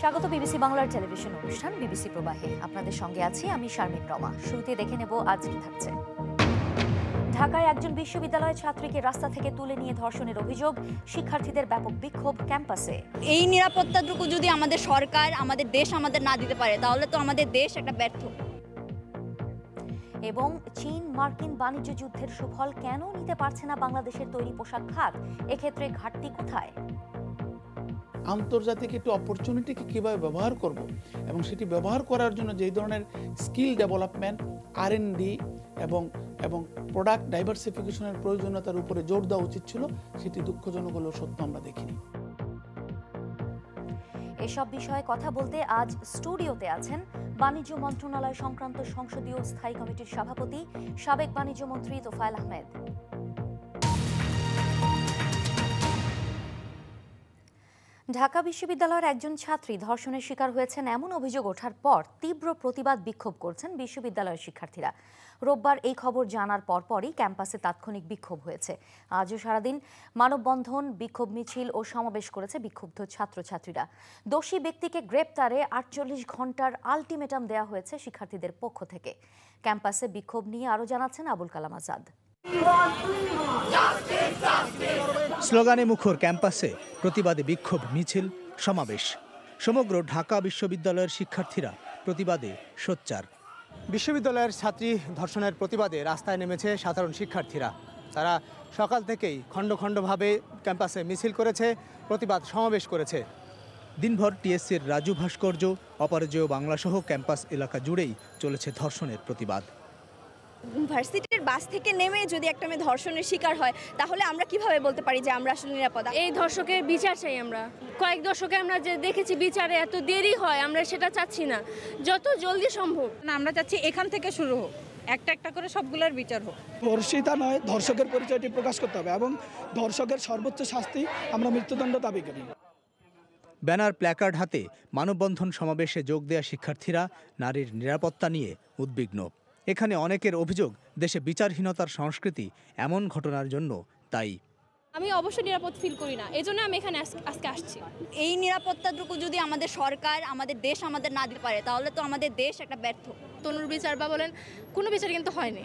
স্বাগত বিবিসি বাংলার টেলিভিশন অনুষ্ঠান বিবিসি প্রবাহে আপনাদের সঙ্গে আছি আমি শারমিন রমা শুরুতে দেখে নেব আজ কি থাকছে ঢাকায় একজন বিশ্ববিদ্যালয়ের ছাত্রীকে রাস্তা থেকে তুলে নিয়ে ধর্ষণের অভিযোগ শিক্ষার্থীদের ব্যাপক বিক্ষোভ ক্যাম্পাসে এই নিরাপত্তাটুকু যদি আমাদের সরকার আমাদের দেশ আমাদের না দিতে পারে তাহলে তো আমাদের দেশ একটা ব্যর্থ এবং চীন মার্কিন বাণিজ্য যুদ্ধের সুফল কেন নিতে পারছে না বাংলাদেশের তৈরি পোশাক খাত এক্ষেত্রে ঘাটতি কোথায় আন্তর্জাতিক একটি অপরচুনিটিকে কীভাবে ব্যবহার করব এবং সেটি ব্যবহার করার জন্য যেই ধরনের স্কিল ডেভেলপমেন্ট আর এবং এবং প্রোডাক্ট ডাইভার্সিফিকেশনের প্রয়োজনীয়তার উপরে জোর দেওয়া উচিত ছিল সেটি দুঃখজনক হলেও সত্য আমরা দেখিনি এসব বিষয়ে কথা বলতে আজ স্টুডিওতে আছেন বাণিজ্য মন্ত্রণালয় সংক্রান্ত সংসদীয় স্থায়ী কমিটির সভাপতি সাবেক বাণিজ্য মন্ত্রী তোফায়েল আহমেদ ঢাকা বিশ্ববিদ্যালয়ের একজন ছাত্রী ধর্ষণের শিকার হয়েছেন এমন অভিযোগ ওঠার পর তীব্র প্রতিবাদ বিক্ষোভ করছেন বিশ্ববিদ্যালয়ের শিক্ষার্থীরা রোববার এই খবর জানার পরপরই ক্যাম্পাসে তাৎক্ষণিক বিক্ষোভ হয়েছে আজও সারাদিন মানববন্ধন বিক্ষোভ মিছিল ও সমাবেশ করেছে বিক্ষুব্ধ ছাত্রছাত্রীরা দোষী ব্যক্তিকে গ্রেপ্তারে আটচল্লিশ ঘন্টার আলটিমেটাম দেয়া হয়েছে শিক্ষার্থীদের পক্ষ থেকে ক্যাম্পাসে বিক্ষোভ নিয়ে আরও জানাচ্ছেন আবুল কালাম আজাদ স্লোগানে মুখর ক্যাম্পাসে প্রতিবাদে বিক্ষোভ মিছিল সমাবেশ সমগ্র ঢাকা বিশ্ববিদ্যালয়ের শিক্ষার্থীরা প্রতিবাদে সোচ্চার বিশ্ববিদ্যালয়ের ছাত্রী ধর্ষণের প্রতিবাদে রাস্তায় নেমেছে সাধারণ শিক্ষার্থীরা তারা সকাল থেকেই খণ্ড খণ্ডভাবে ক্যাম্পাসে মিছিল করেছে প্রতিবাদ সমাবেশ করেছে দিনভর টিএসসির রাজু ভাস্কর্য বাংলা বাংলাসহ ক্যাম্পাস এলাকা জুড়েই চলেছে ধর্ষণের প্রতিবাদ ভার্সিটির বাস থেকে নেমে যদি একটা মেয়ে ধর্ষণের শিকার হয় তাহলে আমরা কিভাবে বলতে পারি যে আমরা আসলে নিরাপদ এই ধর্ষকের বিচার চাই আমরা কয়েক দশকে আমরা যে দেখেছি বিচারে এত দেরি হয় আমরা সেটা চাচ্ছি না যত জলদি সম্ভব না আমরা চাচ্ছি এখান থেকে শুরু হোক একটা একটা করে সবগুলোর বিচার হোক ধর্ষিতা নয় ধর্ষকের পরিচয়টি প্রকাশ করতে হবে এবং ধর্ষকের সর্বোচ্চ শাস্তি আমরা মৃত্যুদণ্ড দাবি করি ব্যানার প্ল্যাকার্ড হাতে মানববন্ধন সমাবেশে যোগ দেয়া শিক্ষার্থীরা নারীর নিরাপত্তা নিয়ে উদ্বিগ্ন এখানে অনেকের অভিযোগ দেশে বিচারহীনতার সংস্কৃতি এমন ঘটনার জন্য তাই আমি অবশ্যই নিরাপদ ফিল করি না এই জন্য আমি এখানে আজকে আসছি এই নিরাপত্তাটুকু যদি আমাদের সরকার আমাদের দেশ আমাদের না দিতে পারে তাহলে তো আমাদের দেশ একটা ব্যর্থ তনুর বিচার বা বলেন কোনো বিচার কিন্তু হয়নি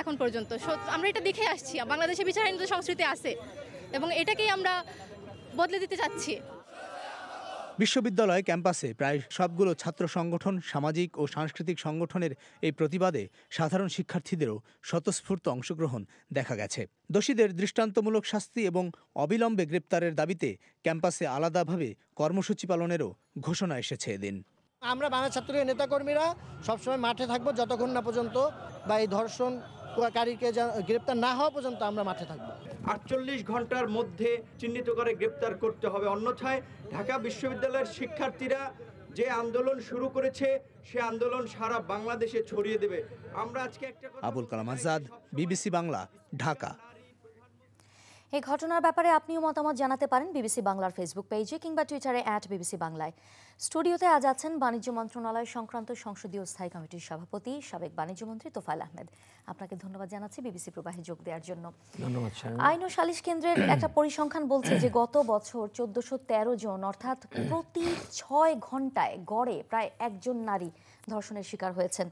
এখন পর্যন্ত আমরা এটা দেখে আসছি বাংলাদেশে বিচারহীনতা সংস্কৃতি আছে এবং এটাকেই আমরা বদলে দিতে চাচ্ছি বিশ্ববিদ্যালয় ক্যাম্পাসে প্রায় সবগুলো ছাত্র সংগঠন সামাজিক ও সাংস্কৃতিক সংগঠনের এই প্রতিবাদে সাধারণ শিক্ষার্থীদেরও স্বতঃস্ফূর্ত অংশগ্রহণ দেখা গেছে দোষীদের দৃষ্টান্তমূলক শাস্তি এবং অবিলম্বে গ্রেপ্তারের দাবিতে ক্যাম্পাসে আলাদাভাবে কর্মসূচি পালনেরও ঘোষণা এসেছে এদিন আমরা বাংলা ছাত্রীয় নেতাকর্মীরা সবসময় মাঠে থাকবো যতক্ষণ না পর্যন্ত বা এই ধর্ষণ কারীকে গ্রেপ্তার না হওয়া পর্যন্ত আমরা মাঠে থাকবো আটচল্লিশ ঘন্টার মধ্যে চিহ্নিত করে গ্রেপ্তার করতে হবে অন্যথায় ঢাকা বিশ্ববিদ্যালয়ের শিক্ষার্থীরা যে আন্দোলন শুরু করেছে সে আন্দোলন সারা বাংলাদেশে ছড়িয়ে দেবে আমরা আজকে একটা আবুল কালাম আজাদ বিবিসি বাংলা ঢাকা এই ঘটনার ব্যাপারে আপনিও মতামত জানাতে পারেন বিবিসি বাংলার ফেসবুক পেজে কিংবা টুইটারে অ্যাট বিবিসি বাংলায় স্টুডিওতে আজ আছেন বাণিজ্য মন্ত্রণালয় সংক্রান্ত সংসদীয় স্থায়ী কমিটির সভাপতি সাবেক বাণিজ্যমন্ত্রী তোফাইল আহমেদ আপনাকে ধন্যবাদ জানাচ্ছি বিবিসি প্রবাহে যোগ দেওয়ার জন্য আইন ও সালিশ কেন্দ্রের একটা পরিসংখ্যান বলছে যে গত বছর চোদ্দশো তেরো জন অর্থাৎ প্রতি ছয় ঘন্টায় গড়ে প্রায় একজন নারী ধর্ষণের শিকার হয়েছেন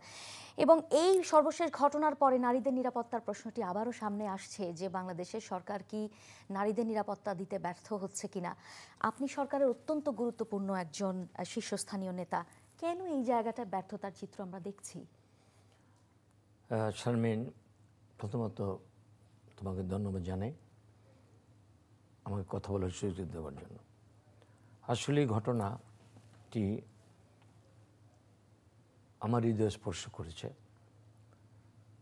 এবং এই সর্বশেষ ঘটনার পরে নারীদের নিরাপত্তার প্রশ্নটি আবারও সামনে আসছে যে বাংলাদেশের সরকার কি নারীদের নিরাপত্তা দিতে ব্যর্থ হচ্ছে কিনা আপনি সরকারের অত্যন্ত গুরুত্বপূর্ণ একজন শীর্ষস্থানীয় নেতা কেন এই জায়গাটা ব্যর্থতার চিত্র আমরা দেখছি শারমিন প্রথমত তোমাকে ধন্যবাদ জানাই আমাকে কথা বলার সুযোগ দেওয়ার জন্য আসলে ঘটনাটি আমার হৃদয় স্পর্শ করেছে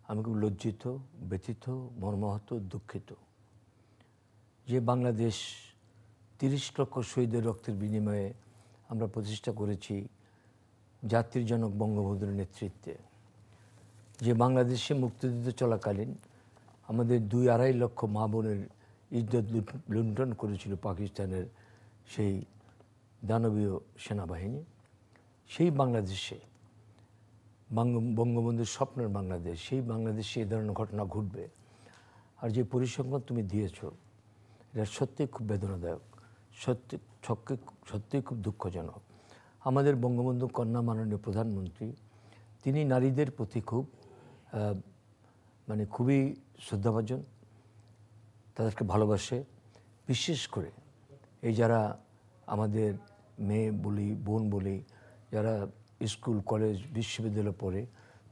আমি খুব লজ্জিত ব্যথিত মর্মাহত দুঃখিত যে বাংলাদেশ তিরিশ লক্ষ শহীদের রক্তের বিনিময়ে আমরা প্রতিষ্ঠা করেছি জাতির জনক বঙ্গবন্ধুর নেতৃত্বে যে বাংলাদেশে মুক্তিযুদ্ধ চলাকালীন আমাদের দুই আড়াই লক্ষ মা বোনের ইজ্জত লুণ্ঠন করেছিল পাকিস্তানের সেই দানবীয় সেনাবাহিনী সেই বাংলাদেশে বঙ্গবন্ধুর স্বপ্নের বাংলাদেশ সেই বাংলাদেশে এ ধরনের ঘটনা ঘটবে আর যে পরিসংখ্যান তুমি দিয়েছ এটা সত্যিই খুব বেদনাদায়ক সত্যি সত্যি সত্যিই খুব দুঃখজনক আমাদের বঙ্গবন্ধু কন্যা মাননীয় প্রধানমন্ত্রী তিনি নারীদের প্রতি খুব মানে খুবই শ্রদ্ধাভাজন তাদেরকে ভালোবাসে বিশেষ করে এই যারা আমাদের মেয়ে বলি বোন বলি যারা স্কুল কলেজ বিশ্ববিদ্যালয় পড়ে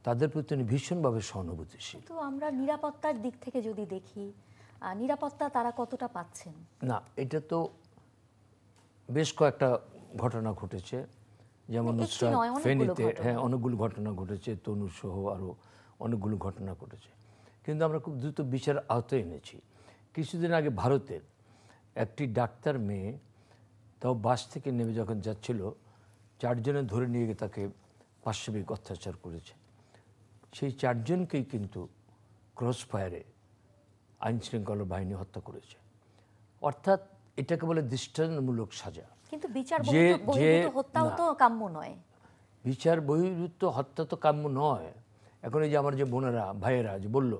তাদের প্রতি তিনি ভীষণভাবে সহানুভূতিশীল তো আমরা নিরাপত্তার দিক থেকে যদি দেখি নিরাপত্তা তারা কতটা পাচ্ছেন না এটা তো বেশ কয়েকটা ঘটনা ঘটেছে যেমন ফেনীতে হ্যাঁ অনেকগুলো ঘটনা ঘটেছে তনুসহ আরও অনেকগুলো ঘটনা ঘটেছে কিন্তু আমরা খুব দ্রুত বিচার আওতায় এনেছি কিছুদিন আগে ভারতের একটি ডাক্তার মেয়ে তাও বাস থেকে নেমে যখন যাচ্ছিল চারজনে ধরে নিয়ে গিয়ে তাকে পার্শ্বিক অত্যাচার করেছে সেই চারজনকেই কিন্তু ক্রস ফায়ারে আইনশৃঙ্খলা বাহিনী হত্যা করেছে অর্থাৎ এটাকে বলে দৃষ্টান্তমূলক সাজা কিন্তু বিচার বহির্ভূত হত্যাও তো কাম্য নয় বিচার বহির্ভূত হত্যা তো কাম্য নয় এখন এই যে আমার যে বোনেরা ভাইয়েরা যে বলল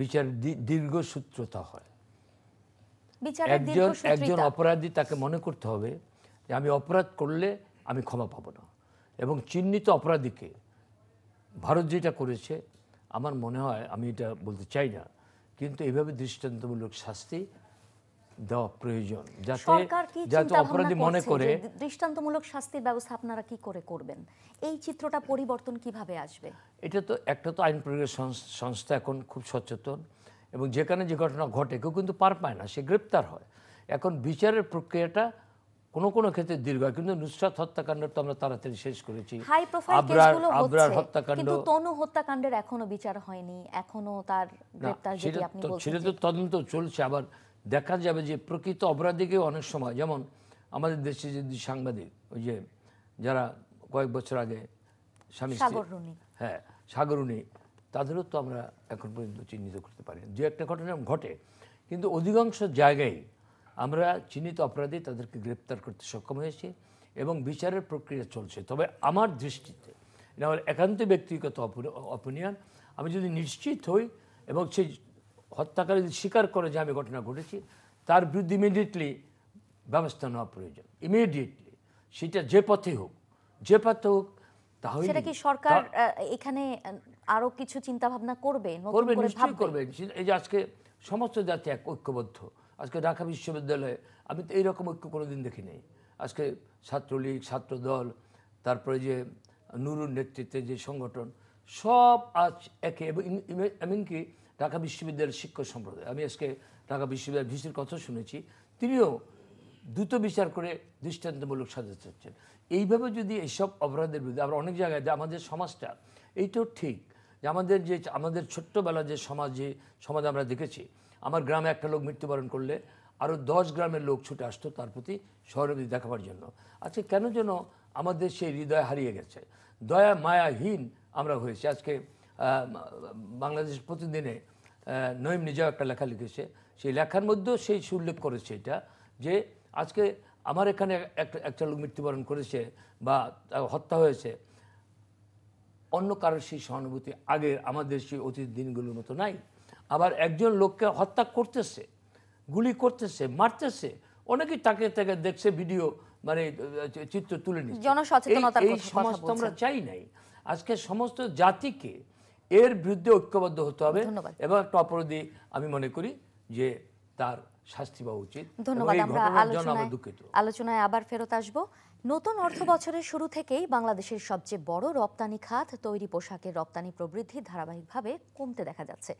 বিচার দীর্ঘসূত্রতা হয় একজন একজন অপরাধী তাকে মনে করতে হবে যে আমি অপরাধ করলে আমি ক্ষমা পাবো না এবং চিহ্নিত অপরাধীকে ভারত যেটা করেছে আমার মনে হয় আমি এটা বলতে চাই না কিন্তু এভাবে দৃষ্টান্তমূলক শাস্তি দেওয়া প্রয়োজন যাতে যাতে অপরাধী মনে করে দৃষ্টান্তমূলক শাস্তির ব্যবস্থা আপনারা কি করে করবেন এই চিত্রটা পরিবর্তন কিভাবে আসবে এটা তো একটা তো আইন প্রয়োগের সংস্থা এখন খুব সচেতন এবং যেখানে যে ঘটনা ঘটে কেউ কিন্তু পার পায় না সে গ্রেপ্তার হয় এখন বিচারের প্রক্রিয়াটা কোনো কোনো ক্ষেত্রে দীর্ঘ কিন্তু নুসরাত হত্যাকাণ্ড তো আমরা তাড়াতাড়ি শেষ করেছি আবরার হত্যাকাণ্ড কিন্তু তনু হত্যাকাণ্ডের এখনো বিচার হয়নি এখনো তার গ্রেপ্তার যেটি আপনি বলছেন সেটা তো তদন্ত চলছে আবার দেখা যাবে যে প্রকৃত অপরাধীকেও অনেক সময় যেমন আমাদের দেশে যদি সাংবাদিক ওই যে যারা কয়েক বছর আগে স্বামী হ্যাঁ সাগরুণী তাদেরও তো আমরা এখন পর্যন্ত চিহ্নিত করতে পারি যে একটা ঘটনা ঘটে কিন্তু অধিকাংশ জায়গায় আমরা চিহ্নিত অপরাধী তাদেরকে গ্রেপ্তার করতে সক্ষম হয়েছি এবং বিচারের প্রক্রিয়া চলছে তবে আমার দৃষ্টিতে এটা আমার একান্ত ব্যক্তিগত অপিনিয়ন আমি যদি নিশ্চিত হই এবং সেই হত্যাকারী যদি স্বীকার করে যে আমি ঘটনা ঘটেছি তার বিরুদ্ধে ইমিডিয়েটলি ব্যবস্থা নেওয়া প্রয়োজন ইমিডিয়েটলি সেটা যে পথে হোক যে পথে হোক তাহলে সেটা কি সরকার এখানে আরো কিছু চিন্তা ভাবনা করবে করবে নিশ্চয়ই করবে এই যে আজকে সমস্ত জাতি এক ঐক্যবদ্ধ আজকে ঢাকা বিশ্ববিদ্যালয়ে আমি তো এইরকম ঐক্য কোনোদিন দেখি নেই আজকে ছাত্রলীগ ছাত্রদল তারপরে যে নুরুর নেতৃত্বে যে সংগঠন সব আজ একে এবং এমনকি ঢাকা বিশ্ববিদ্যালয়ের শিক্ষক সম্প্রদায় আমি আজকে ঢাকা বিশ্ববিদ্যালয়ের ভিসির কথা শুনেছি তিনিও দ্রুত বিচার করে দৃষ্টান্তমূলক সাজা চাচ্ছেন এইভাবে যদি এইসব অপরাধের বিরুদ্ধে আমরা অনেক জায়গায় যে আমাদের সমাজটা এইটাও ঠিক যে আমাদের যে আমাদের ছোট্টবেলা যে সমাজে সমাজ আমরা দেখেছি আমার গ্রামে একটা লোক মৃত্যুবরণ করলে আরও দশ গ্রামের লোক ছুটে আসতো তার প্রতি সহরবি দেখাবার জন্য আজকে কেন যেন আমাদের সেই হৃদয় হারিয়ে গেছে দয়া মায়াহীন আমরা হয়েছি আজকে বাংলাদেশ প্রতিদিনে নয়ম নিজেও একটা লেখা লিখেছে সেই লেখার মধ্যেও সেই উল্লেখ করেছে এটা যে আজকে আমার এখানে একটা একটা লোক মৃত্যুবরণ করেছে বা হত্যা হয়েছে অন্য কারোর সেই সহানুভূতি আগের আমাদের সেই অতীত দিনগুলোর মতো নাই আবার একজন লোককে হত্যা করতেছে গুলি করতেছে মারতেছে অনেকেই তাকে তাকে দেখছে ভিডিও মানে চিত্র তুলে নিচ্ছে এই সমাজ আমরা চাই নাই আজকে সমস্ত জাতিকে এর বিরুদ্ধে ঐক্যবদ্ধ হতে হবে এবং একটা অপরাধী আমি মনে করি যে তার শাস্তি পাওয়া উচিত ধন্যবাদ আমরা আলোচনায় আলোচনায় আবার ফেরত আসব নতুন অর্থ বছরের শুরু থেকেই বাংলাদেশের সবচেয়ে বড় রপ্তানি খাত তৈরি পোশাকের রপ্তানি প্রবৃদ্ধি ধারাবাহিকভাবে কমতে দেখা যাচ্ছে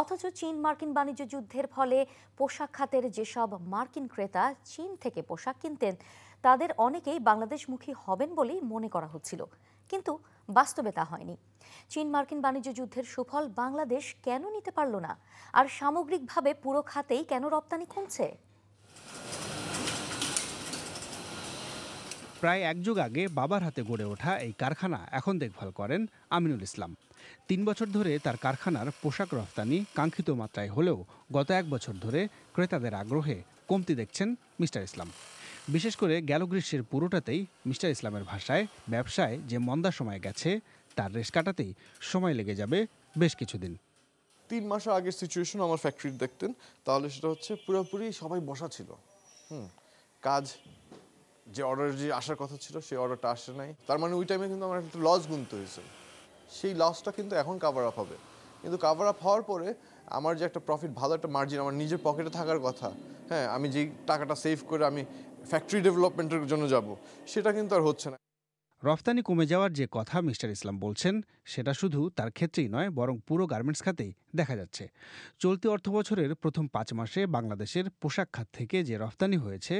অথচ চীন মার্কিন বাণিজ্য যুদ্ধের ফলে পোশাক খাতের যেসব মার্কিন ক্রেতা চীন থেকে পোশাক কিনতেন তাদের অনেকেই বাংলাদেশমুখী হবেন বলেই মনে করা হচ্ছিল কিন্তু বাস্তবে তা হয়নি চীন মার্কিন বাণিজ্য যুদ্ধের সুফল বাংলাদেশ কেন নিতে পারল না আর সামগ্রিকভাবে পুরো খাতেই কেন রপ্তানি কমছে প্রায় এক যুগ আগে বাবার হাতে গড়ে ওঠা এই কারখানা এখন দেখভাল করেন আমিনুল ইসলাম তিন বছর ধরে তার কারখানার পোশাক রফতানি কাঙ্ক্ষিত মাত্রায় হলেও গত এক বছর ধরে ক্রেতাদের আগ্রহে কমতি দেখছেন মিস্টার ইসলাম বিশেষ করে গেল গ্রীষ্মের পুরোটাতেই মিস্টার ইসলামের ভাষায় ব্যবসায় যে মন্দা সময় গেছে তার রেশ কাটাতেই সময় লেগে যাবে বেশ কিছুদিন তিন মাস আগের সিচুয়েশন আমার ফ্যাক্টরির দেখতেন তাহলে সেটা হচ্ছে পুরোপুরি সবাই বসা ছিল হুম কাজ যে অর্ডার যে আসার কথা ছিল সেই অর্ডারটা আসে নাই তার মানে ওই টাইমে কিন্তু আমার একটা লস গুনতে হয়েছে সেই লসটা কিন্তু এখন কাভার আপ হবে কিন্তু কাভার আপ হওয়ার পরে আমার যে একটা প্রফিট ভালো একটা মার্জিন আমার নিজের পকেটে থাকার কথা হ্যাঁ আমি যেই টাকাটা সেভ করে আমি ফ্যাক্টরি ডেভেলপমেন্টের জন্য যাব সেটা কিন্তু আর হচ্ছে না রফতানি কমে যাওয়ার যে কথা মিস্টার ইসলাম বলছেন সেটা শুধু তার ক্ষেত্রেই নয় বরং পুরো গার্মেন্টস খাতেই দেখা যাচ্ছে চলতি অর্থবছরের প্রথম পাঁচ মাসে বাংলাদেশের পোশাক খাত থেকে যে রফতানি হয়েছে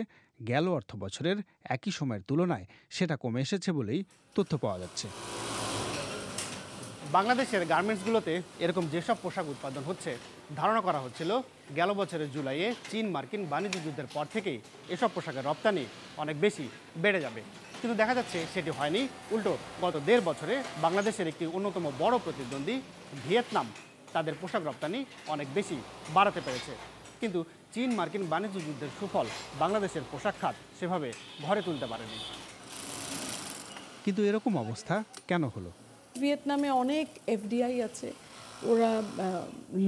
গেল অর্থবছরের একই সময়ের তুলনায় সেটা কমে এসেছে বলেই তথ্য পাওয়া যাচ্ছে বাংলাদেশের গার্মেন্টসগুলোতে এরকম যেসব পোশাক উৎপাদন হচ্ছে ধারণা করা হচ্ছিল গেল বছরের জুলাইয়ে চীন মার্কিন বাণিজ্য যুদ্ধের পর থেকেই এসব পোশাকের রপ্তানি অনেক বেশি বেড়ে যাবে কিন্তু দেখা যাচ্ছে সেটি হয়নি উল্টো গত দেড় বছরে বাংলাদেশের একটি অন্যতম বড় প্রতিদ্বন্দ্বী ভিয়েতনাম তাদের পোশাক রপ্তানি অনেক বেশি বাড়াতে পেরেছে কিন্তু চীন মার্কিন বাণিজ্য যুদ্ধের সুফল বাংলাদেশের পোশাক খাত সেভাবে ঘরে তুলতে পারেনি কিন্তু এরকম অবস্থা কেন হলো ভিয়েতনামে অনেক এফডিআই আছে ওরা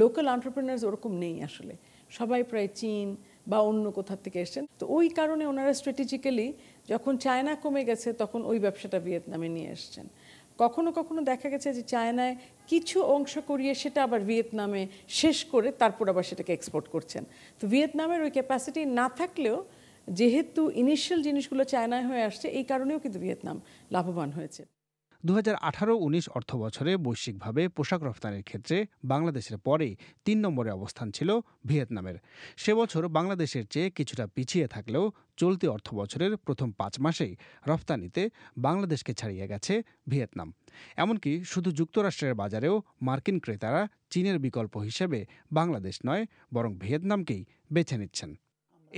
লোকাল অন্টারপ্রেনার্স ওরকম নেই আসলে সবাই প্রায় চীন বা অন্য কোথার থেকে এসছেন তো ওই কারণে ওনারা স্ট্র্যাটেজিক্যালি যখন চায়না কমে গেছে তখন ওই ব্যবসাটা ভিয়েতনামে নিয়ে এসছেন কখনো কখনো দেখা গেছে যে চায়নায় কিছু অংশ করিয়ে সেটা আবার ভিয়েতনামে শেষ করে তারপর আবার সেটাকে এক্সপোর্ট করছেন তো ভিয়েতনামের ওই ক্যাপাসিটি না থাকলেও যেহেতু ইনিশিয়াল জিনিসগুলো চায়নায় হয়ে আসছে এই কারণেও কিন্তু ভিয়েতনাম লাভবান হয়েছে দু আঠারো উনিশ অর্থ বছরে বৈশ্বিকভাবে পোশাক রফতানির ক্ষেত্রে বাংলাদেশের পরে তিন নম্বরে অবস্থান ছিল ভিয়েতনামের সে বছর বাংলাদেশের চেয়ে কিছুটা পিছিয়ে থাকলেও চলতি অর্থ বছরের প্রথম পাঁচ মাসেই রফতানিতে বাংলাদেশকে ছাড়িয়ে গেছে ভিয়েতনাম এমনকি শুধু যুক্তরাষ্ট্রের বাজারেও মার্কিন ক্রেতারা চীনের বিকল্প হিসেবে বাংলাদেশ নয় বরং ভিয়েতনামকেই বেছে নিচ্ছেন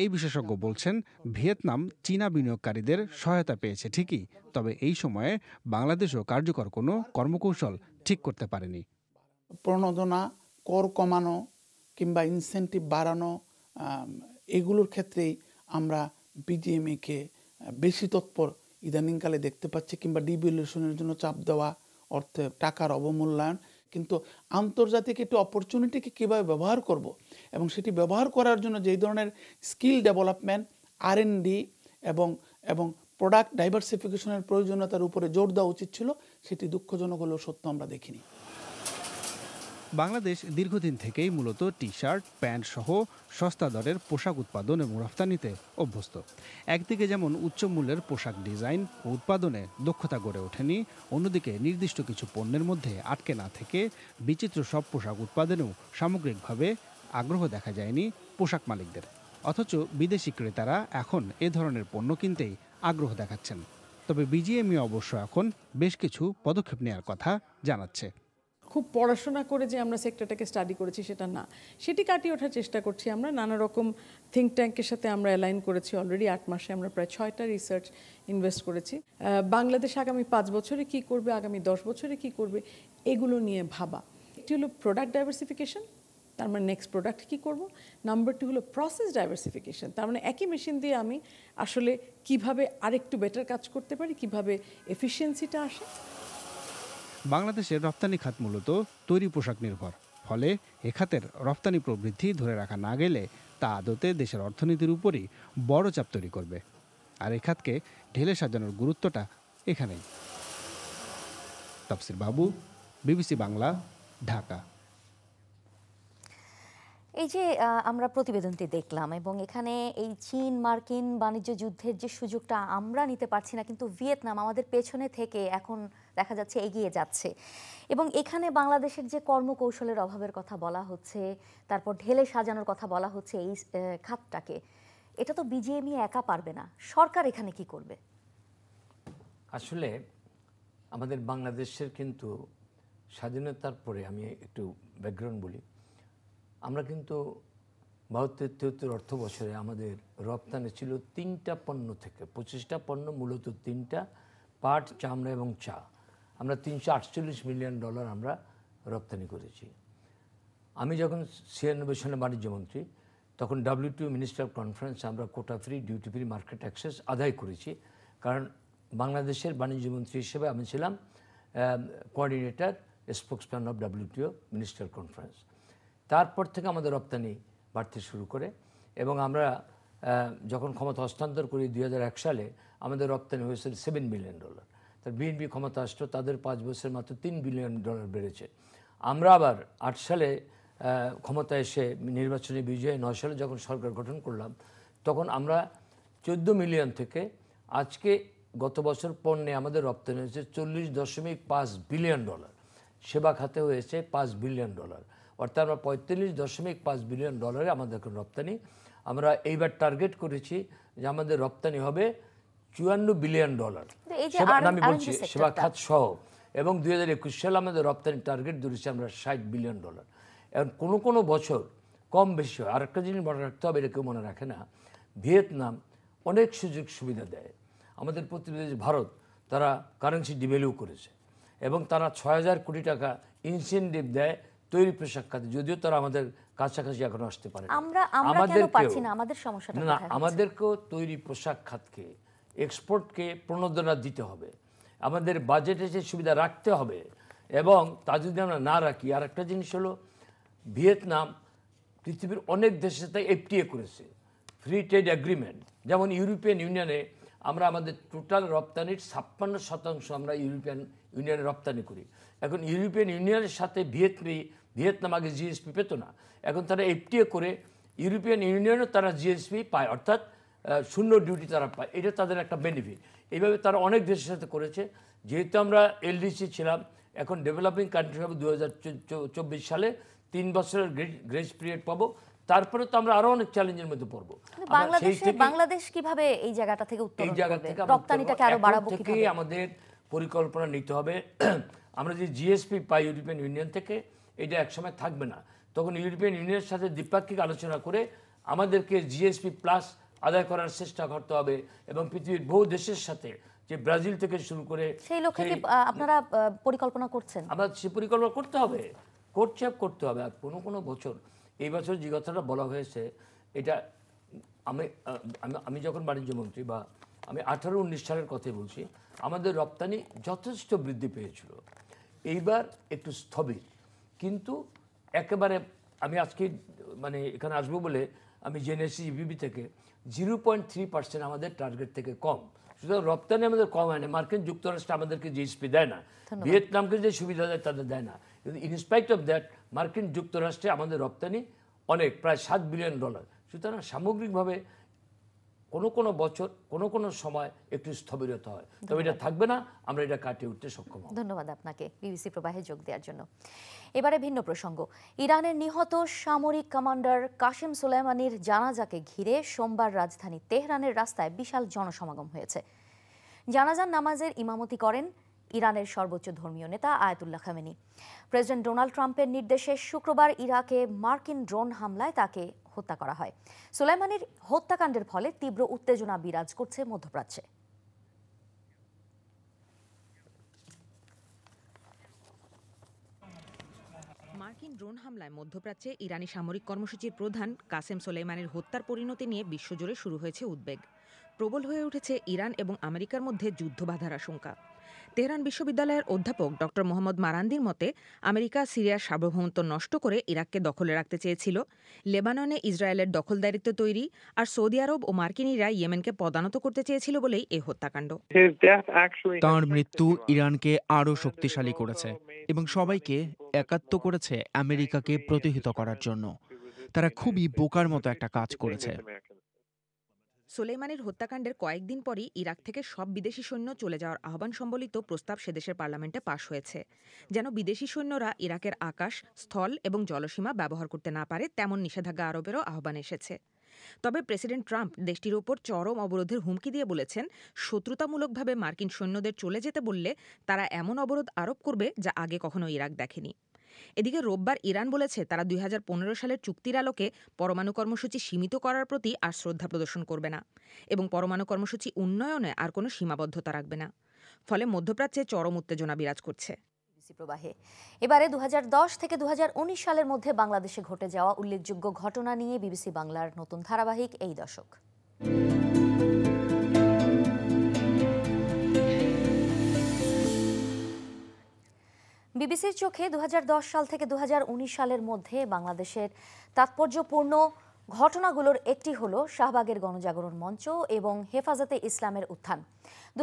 এই বিশেষজ্ঞ বলছেন ভিয়েতনাম চীনা বিনিয়োগকারীদের সহায়তা পেয়েছে ঠিকই তবে এই সময়ে বাংলাদেশও কার্যকর কোনো কর্মকৌশল ঠিক করতে পারেনি প্রণোদনা কর কমানো কিংবা ইনসেন্টিভ বাড়ানো এগুলোর ক্ষেত্রেই আমরা বিজিএমএকে বেশি তৎপর ইদানিংকালে দেখতে পাচ্ছি কিংবা ডিভ্যালুয়েশনের জন্য চাপ দেওয়া অর্থে টাকার অবমূল্যায়ন কিন্তু আন্তর্জাতিক একটি অপরচুনিটিকে কীভাবে ব্যবহার করব। এবং সেটি ব্যবহার করার জন্য যেই ধরনের স্কিল ডেভেলপমেন্ট আর এবং এবং প্রোডাক্ট ডাইভার্সিফিকেশনের প্রয়োজনীয়তার উপরে জোর দেওয়া উচিত ছিল সেটি দুঃখজনক হলেও সত্য আমরা দেখিনি বাংলাদেশ দীর্ঘদিন থেকেই মূলত টি শার্ট প্যান্ট সহ সস্তা দরের পোশাক উৎপাদন এবং রফতানিতে অভ্যস্ত একদিকে যেমন উচ্চ মূল্যের পোশাক ডিজাইন ও উৎপাদনে দক্ষতা গড়ে ওঠেনি অন্যদিকে নির্দিষ্ট কিছু পণ্যের মধ্যে আটকে না থেকে বিচিত্র সব পোশাক উৎপাদনেও সামগ্রিকভাবে আগ্রহ দেখা যায়নি পোশাক মালিকদের অথচ বিদেশি ক্রেতারা এখন এ ধরনের পণ্য কিনতেই আগ্রহ দেখাচ্ছেন তবে বিজিএমই অবশ্য এখন বেশ কিছু পদক্ষেপ নেওয়ার কথা জানাচ্ছে খুব পড়াশোনা করে যে আমরা সেক্টরটাকে স্টাডি করেছি সেটা না সেটি কাটিয়ে ওঠার চেষ্টা করছি আমরা নানা রকম থিঙ্ক ট্যাঙ্কের সাথে আমরা অ্যালাইন করেছি অলরেডি আট মাসে আমরা প্রায় ছয়টা রিসার্চ ইনভেস্ট করেছি বাংলাদেশ আগামী পাঁচ বছরে কি করবে আগামী দশ বছরে কি করবে এগুলো নিয়ে ভাবা একটি হলো প্রোডাক্ট ডাইভার্সিফিকেশন তার মানে নেক্সট প্রোডাক্ট কী করব নাম্বার টু হলো প্রসেস ডাইভার্সিফিকেশন তার মানে একই মেশিন দিয়ে আমি আসলে কিভাবে আরেকটু বেটার কাজ করতে পারি কিভাবে এফিসিয়েন্সিটা আসে বাংলাদেশের রপ্তানি খাত মূলত তৈরি পোশাক নির্ভর ফলে এ খাতের রপ্তানি প্রবৃদ্ধি ধরে রাখা না গেলে তা আদতে দেশের অর্থনীতির উপরই বড় চাপ তৈরি করবে আর এ খাতকে ঢেলে সাজানোর গুরুত্বটা এখানেই তফসির বাবু বিবিসি বাংলা ঢাকা এই যে আমরা প্রতিবেদনটি দেখলাম এবং এখানে এই চীন মার্কিন বাণিজ্য যুদ্ধের যে সুযোগটা আমরা নিতে পারছি না কিন্তু ভিয়েতনাম আমাদের পেছনে থেকে এখন দেখা যাচ্ছে এগিয়ে যাচ্ছে এবং এখানে বাংলাদেশের যে কর্মকৌশলের অভাবের কথা বলা হচ্ছে তারপর ঢেলে সাজানোর কথা বলা হচ্ছে এই খাতটাকে এটা তো বিজেএমই একা পারবে না সরকার এখানে কি করবে আসলে আমাদের বাংলাদেশের কিন্তু স্বাধীনতার পরে আমি একটু ব্যাকগ্রাউন্ড বলি আমরা কিন্তু বাহাত্তর তেহত্তর অর্থ বছরে আমাদের রপ্তানি ছিল তিনটা পণ্য থেকে পঁচিশটা পণ্য মূলত তিনটা পাট চামড়া এবং চা আমরা তিনশো আটচল্লিশ মিলিয়ন ডলার আমরা রপ্তানি করেছি আমি যখন ছিয়ানব্বই সালে বাণিজ্য মন্ত্রী তখন ডাব্লিউটিও মিনিস্টার কনফারেন্স আমরা quota free duty free market access আদায় করেছি কারণ বাংলাদেশের বাণিজ্য মন্ত্রী হিসেবে আমি ছিলাম coordinator spokesman of WTO minister conference তারপর থেকে আমাদের রপ্তানি বাড়তে শুরু করে এবং আমরা যখন ক্ষমতা হস্তান্তর করি দুই সালে আমাদের রপ্তানি হয়েছিল সেভেন মিলিয়ন ডলার তার বিএনপি ক্ষমতা আসলো তাদের পাঁচ বছরের মাত্র তিন বিলিয়ন ডলার বেড়েছে আমরা আবার আট সালে ক্ষমতা এসে নির্বাচনে বিজয়ে নয় সালে যখন সরকার গঠন করলাম তখন আমরা চোদ্দো মিলিয়ন থেকে আজকে গত বছর পণ্যে আমাদের রপ্তানি হয়েছে চল্লিশ দশমিক পাঁচ বিলিয়ন ডলার সেবা খাতে হয়েছে পাঁচ বিলিয়ন ডলার অর্থাৎ আমরা পঁয়তাল্লিশ দশমিক পাঁচ বিলিয়ন ডলারে আমাদের রপ্তানি আমরা এইবার টার্গেট করেছি যে আমাদের রপ্তানি হবে চুয়ান্ন বিলিয়ন ডলার সেবা খাত সহ এবং দুই হাজার একুশ সালে আমাদের রপ্তানি টার্গেট ধরেছি আমরা ষাট বিলিয়ন ডলার এখন কোনো কোনো বছর কম বেশি হয় জিনিস মনে রাখতে হবে এটা কেউ মনে রাখে না ভিয়েতনাম অনেক সুযোগ সুবিধা দেয় আমাদের প্রতিবেশী ভারত তারা কারেন্সি ডিভ্যালু করেছে এবং তারা ছয় হাজার কোটি টাকা ইনসেন্টিভ দেয় তৈরি পোশাক খাতে যদিও তারা আমাদের কাছাকাছি এখন আসতে পারে না আমাদেরকেও তৈরি পোশাক খাতকে এক্সপোর্টকে প্রণোদনা দিতে হবে আমাদের বাজেটে সে সুবিধা রাখতে হবে এবং তা যদি আমরা না রাখি আর একটা জিনিস হলো ভিয়েতনাম পৃথিবীর অনেক দেশের সাথে এফটিএ করেছে ফ্রি ট্রেড অ্যাগ্রিমেন্ট যেমন ইউরোপিয়ান ইউনিয়নে আমরা আমাদের টোটাল রপ্তানির ছাপ্পান্ন শতাংশ আমরা ইউরোপিয়ান ইউনিয়নে রপ্তানি করি এখন ইউরোপিয়ান ইউনিয়নের সাথে ভিয়েতমি ভিয়েতনাম আগে জিএসপি পেত না এখন তারা এফটিএ করে ইউরোপিয়ান ইউনিয়নও তারা জিএসপি পায় অর্থাৎ শূন্য ডিউটি তারা পায় এটা তাদের একটা বেনিফিট এইভাবে তারা অনেক দেশের সাথে করেছে যেহেতু আমরা এলডিসি ছিলাম এখন ডেভেলপিং কান্ট্রি হবে দু সালে তিন বছরের গ্রেস পিরিয়ড পাবো তারপরে তো আমরা আরো অনেক চ্যালেঞ্জের মধ্যে পড়বো মানে বাংলাদেশ কিভাবে এই জায়গাটা থেকে এই জায়গা থেকে রপ্তানিটাকে আরো বাড়াবো কিভাবে আমাদের পরিকল্পনা নিতে হবে আমরা যে জিএসপি পাই ইউরোপিয়ান ইউনিয়ন থেকে এটা একসময় থাকবে না তখন ইউরোপিয়ান ইউনিয়নের সাথে দ্বিপাক্ষিক আলোচনা করে আমাদেরকে জিএসপি প্লাস আদায় করার চেষ্টা করতে হবে এবং পৃথিবীর বহু দেশের সাথে যে ব্রাজিল থেকে শুরু করে সেই লক্ষ্যে কি আপনারা পরিকল্পনা করছেন আমরা সে পরিকল্পনা করতে হবে কোটচ্যাপ করতে হবে আর কোনো কোনো বছর এই বছর যে কথাটা বলা হয়েছে এটা আমি আমি যখন বাণিজ্য মন্ত্রী বা আমি আঠারো উনিশ সালের কথাই বলছি আমাদের রপ্তানি যথেষ্ট বৃদ্ধি পেয়েছিল এইবার একটু স্থবির কিন্তু একেবারে আমি আজকে মানে এখানে আসবো বলে আমি জেনেছি ইবিবি থেকে জিরো পয়েন্ট থ্রি পার্সেন্ট আমাদের টার্গেট থেকে কম সুতরাং রপ্তানি আমাদের কম হয় না মার্কিন যুক্তরাষ্ট্র আমাদেরকে জিএসপি দেয় না ভিয়েতনামকে যে সুবিধা দেয় তাদের দেয় না কিন্তু ইনস্পাইট অফ দ্যাট মার্কিন যুক্তরাষ্ট্রে আমাদের রপ্তানি অনেক প্রায় সাত বিলিয়ন ডলার সুতরাং সামগ্রিকভাবে কোনো কোনো বছর কোনো কোনো সময় একটু স্থবিরত হয় তবে এটা থাকবে না আমরা এটা কাটিয়ে উঠতে সক্ষম ধন্যবাদ আপনাকে বিবিসি প্রবাহে যোগ দেওয়ার জন্য এবারে ভিন্ন প্রসঙ্গ ইরানের নিহত সামরিক কমান্ডার কাশিম সুলাইমানির জানাজাকে ঘিরে সোমবার রাজধানী তেহরানের রাস্তায় বিশাল জনসমাগম হয়েছে জানাজার নামাজের ইমামতি করেন ইরানের সর্বোচ্চ ধর্মীয় নেতা আয়াতুল্লাহ খামেনি প্রেসিডেন্ট ডোনাল্ড ট্রাম্পের নির্দেশে শুক্রবার ইরাকে মার্কিন ড্রোন হামলায় তাকে হত্যা করা হয় সোলাইমানির হত্যাকাণ্ডের ফলে তীব্র উত্তেজনা বিরাজ করছে মধ্যপ্রাচ্যে মার্কিন ড্রোন হামলায় মধ্যপ্রাচ্যে ইরানি সামরিক কর্মসূচির প্রধান কাসেম সোলেমানের হত্যার পরিণতি নিয়ে বিশ্বজুড়ে শুরু হয়েছে উদ্বেগ প্রবল হয়ে উঠেছে ইরান এবং আমেরিকার মধ্যে যুদ্ধ বাধার আশঙ্কা তেহরান বিশ্ববিদ্যালয়ের অধ্যাপক ড মোহাম্মদ মারান্দির মতে আমেরিকা সিরিয়ার সার্বভৌমত্ব নষ্ট করে ইরাককে দখলে রাখতে চেয়েছিল লেবাননে ইসরায়েলের দখলদারিত্ব তৈরি আর সৌদি আরব ও মার্কিনিরা ইয়েমেনকে পদানত করতে চেয়েছিল বলেই এই হত্যাকাণ্ড তাঁর মৃত্যু ইরানকে আরও শক্তিশালী করেছে এবং সবাইকে একাত্ম করেছে আমেরিকাকে প্রতিহিত করার জন্য তারা খুবই বোকার মতো একটা কাজ করেছে সোলেইমানির হত্যাকাণ্ডের কয়েকদিন পরই ইরাক থেকে সব বিদেশি সৈন্য চলে যাওয়ার আহ্বান সম্বলিত প্রস্তাব সেদেশের পার্লামেন্টে পাশ হয়েছে যেন বিদেশি সৈন্যরা ইরাকের আকাশ স্থল এবং জলসীমা ব্যবহার করতে না পারে তেমন নিষেধাজ্ঞা আরোপেরও আহ্বান এসেছে তবে প্রেসিডেন্ট ট্রাম্প দেশটির ওপর চরম অবরোধের হুমকি দিয়ে বলেছেন শত্রুতামূলকভাবে মার্কিন সৈন্যদের চলে যেতে বললে তারা এমন অবরোধ আরোপ করবে যা আগে কখনো ইরাক দেখেনি এদিকে রোববার ইরান বলেছে তারা দুই সালের চুক্তির আলোকে পরমাণু কর্মসূচি সীমিত করার প্রতি আর শ্রদ্ধা প্রদর্শন করবে না এবং পরমাণু কর্মসূচি উন্নয়নে আর কোনো সীমাবদ্ধতা রাখবে না ফলে মধ্যপ্রাচ্যে চরম উত্তেজনা বিরাজ করছে প্রবাহে এবারে দু থেকে দু সালের মধ্যে বাংলাদেশে ঘটে যাওয়া উল্লেখযোগ্য ঘটনা নিয়ে বিবিসি বাংলার নতুন ধারাবাহিক এই দশক বিবিসির চোখে দু সাল থেকে দু সালের মধ্যে বাংলাদেশের তাৎপর্যপূর্ণ ঘটনাগুলোর একটি হলো শাহবাগের গণজাগরণ মঞ্চ এবং হেফাজতে ইসলামের উত্থান দু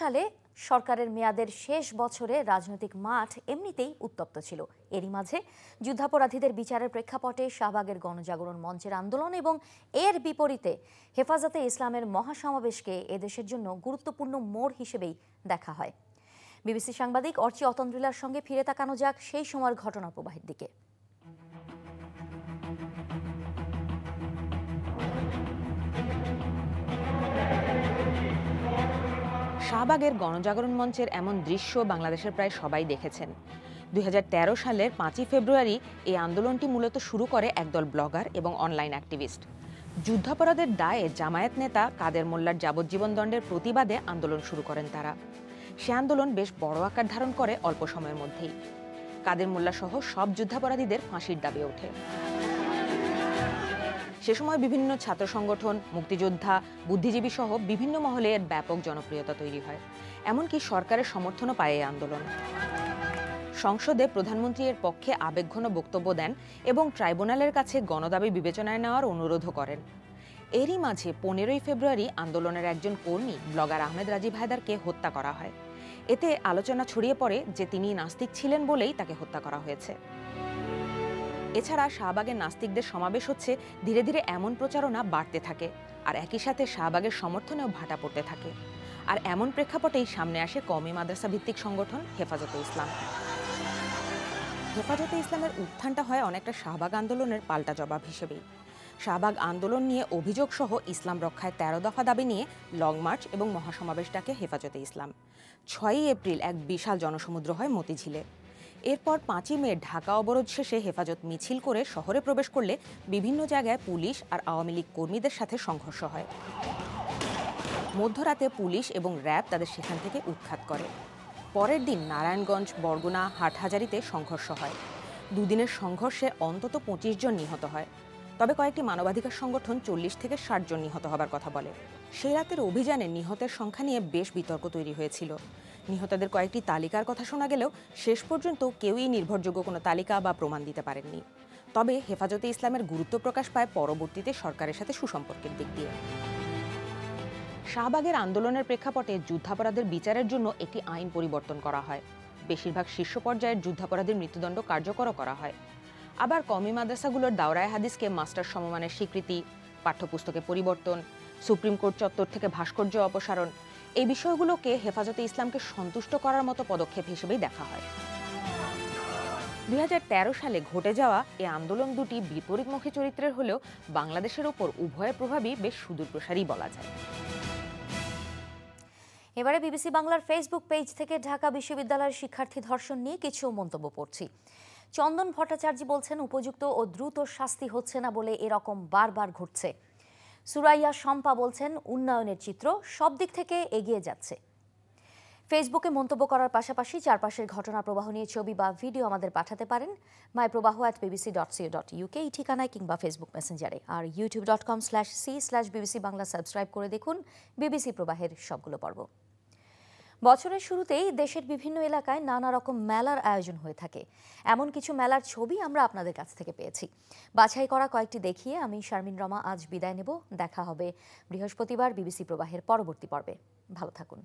সালে সরকারের মেয়াদের শেষ বছরে রাজনৈতিক মাঠ এমনিতেই উত্তপ্ত ছিল এরই মাঝে যুদ্ধাপরাধীদের বিচারের প্রেক্ষাপটে শাহবাগের গণজাগরণ মঞ্চের আন্দোলন এবং এর বিপরীতে হেফাজতে ইসলামের মহাসমাবেশকে এদেশের জন্য গুরুত্বপূর্ণ মোড় হিসেবেই দেখা হয় বিবিসি সাংবাদিক অর্চি অতন্দ্রিলার সঙ্গে ফিরে তাকানো যাক সেই সময়ের ঘটনা প্রবাহের দিকে শাহবাগের গণজাগরণ মঞ্চের এমন দৃশ্য বাংলাদেশের প্রায় সবাই দেখেছেন দুই সালের পাঁচই ফেব্রুয়ারি এই আন্দোলনটি মূলত শুরু করে একদল ব্লগার এবং অনলাইন অ্যাক্টিভিস্ট যুদ্ধাপরাধের দায়ে জামায়াত নেতা কাদের মোল্লার যাবজ্জীবন দণ্ডের প্রতিবাদে আন্দোলন শুরু করেন তারা সে আন্দোলন বেশ বড় আকার ধারণ করে অল্প সময়ের মধ্যেই কাদের মোল্লাসহ সব যুদ্ধাপরাধীদের ফাঁসির দাবি ওঠে সে সময় বিভিন্ন ছাত্র সংগঠন মুক্তিযোদ্ধা বুদ্ধিজীবী সহ বিভিন্ন মহলে এর ব্যাপক জনপ্রিয়তা তৈরি হয় এমনকি সরকারের সমর্থনও পায় এই আন্দোলন সংসদে প্রধানমন্ত্রী এর পক্ষে আবেগঘন বক্তব্য দেন এবং ট্রাইব্যুনালের কাছে গণদাবি বিবেচনায় নেওয়ার অনুরোধও করেন এরই মাঝে পনেরোই ফেব্রুয়ারি আন্দোলনের একজন কর্মী ব্লগার আহমেদ রাজীব হায়দারকে হত্যা করা হয় এতে আলোচনা ছড়িয়ে পড়ে যে তিনি নাস্তিক ছিলেন বলেই তাকে হত্যা করা হয়েছে এছাড়া শাহবাগের নাস্তিকদের সমাবেশ হচ্ছে ধীরে ধীরে এমন প্রচারণা বাড়তে থাকে আর একই সাথে শাহবাগের সমর্থনেও ভাটা পড়তে থাকে আর এমন প্রেক্ষাপটেই সামনে আসে কমি মাদ্রাসা ভিত্তিক সংগঠন হেফাজতে ইসলাম হেফাজতে ইসলামের উত্থানটা হয় অনেকটা শাহবাগ আন্দোলনের পাল্টা জবাব হিসেবেই শাহবাগ আন্দোলন নিয়ে অভিযোগ সহ ইসলাম রক্ষায় তেরো দফা দাবি নিয়ে লং মার্চ এবং মহাসমাবেশ ডাকে হেফাজতে ইসলাম ছয়ই এপ্রিল এক বিশাল জনসমুদ্র হয় মতিঝিলে এরপর পাঁচই মে ঢাকা অবরোধ শেষে হেফাজত মিছিল করে শহরে প্রবেশ করলে বিভিন্ন জায়গায় পুলিশ আর আওয়ামী লীগ কর্মীদের সাথে সংঘর্ষ হয় মধ্যরাতে পুলিশ এবং র্যাব তাদের সেখান থেকে উৎখাত করে পরের দিন নারায়ণগঞ্জ বরগুনা হাটহাজারিতে সংঘর্ষ হয় দুদিনের সংঘর্ষে অন্তত পঁচিশ জন নিহত হয় তবে কয়েকটি মানবাধিকার সংগঠন চল্লিশ থেকে ষাট জন নিহত হবার কথা বলে সেই রাতের অভিযানে নিহতের সংখ্যা নিয়ে বেশ বিতর্ক তৈরি হয়েছিল নিহতদের কয়েকটি তালিকার কথা শোনা গেলেও শেষ পর্যন্ত কেউই নির্ভরযোগ্য কোনো তালিকা বা প্রমাণ দিতে পারেননি তবে হেফাজতে ইসলামের গুরুত্ব প্রকাশ পায় পরবর্তীতে সরকারের সাথে সুসম্পর্কের দিক দিয়ে শাহবাগের আন্দোলনের প্রেক্ষাপটে যুদ্ধাপরাধের বিচারের জন্য একটি আইন পরিবর্তন করা হয় বেশিরভাগ শীর্ষ পর্যায়ের যুদ্ধাপরাধের মৃত্যুদণ্ড কার্যকর করা হয় আবার কমি মাদ্রাসাগুলোর দাওরায় হাদিসকে মাস্টার সমমানের স্বীকৃতি পাঠ্যপুস্তকে পরিবর্তন সুপ্রিম কোর্ট চত্বর থেকে ভাস্কর্য অপসারণ এই বিষয়গুলোকে হেফাজতে ইসলামকে সন্তুষ্ট করার মতো পদক্ষেপ হিসেবেই দেখা হয় দুই সালে ঘটে যাওয়া এ আন্দোলন দুটি বিপরীতমুখী চরিত্রের হলেও বাংলাদেশের ওপর উভয়ের প্রভাবই বেশ সুদূরপ্রসারী বলা যায় এবারে বিবিসি বাংলার ফেসবুক পেজ থেকে ঢাকা বিশ্ববিদ্যালয়ের শিক্ষার্থী ধর্ষণ নিয়ে কিছু মন্তব্য পড়ছি চন্দন ভট্টাচার্য বলছেন উপযুক্ত ও দ্রুত শাস্তি হচ্ছে না বলে এরকম বারবার ঘটছে সুরাইয়া শম্পা বলছেন উন্নয়নের চিত্র সব দিক থেকে এগিয়ে যাচ্ছে ফেসবুকে মন্তব্য করার পাশাপাশি চারপাশের ঘটনা প্রবাহ নিয়ে ছবি বা ভিডিও আমাদের পাঠাতে পারেন মাই Probaho at BBC dot co dot UK এই ঠিকানায় কিংবা ফেসবুক মেসেঞ্জারে আর YouTube dot com slash C slash BBC Bangla subscribe করে দেখুন বিবিসি প্রবাহের সবগুলো পর্ব বছরের শুরুতেই দেশের বিভিন্ন এলাকায় নানা রকম মেলার আয়োজন হয়ে থাকে এমন কিছু মেলার ছবি আমরা আপনাদের কাছ থেকে পেয়েছি বাছাই করা কয়েকটি দেখিয়ে আমি শারমিন রমা আজ বিদায় নেব দেখা হবে বৃহস্পতিবার বিবিসি প্রবাহের পরবর্তী পর্বে ভালো থাকুন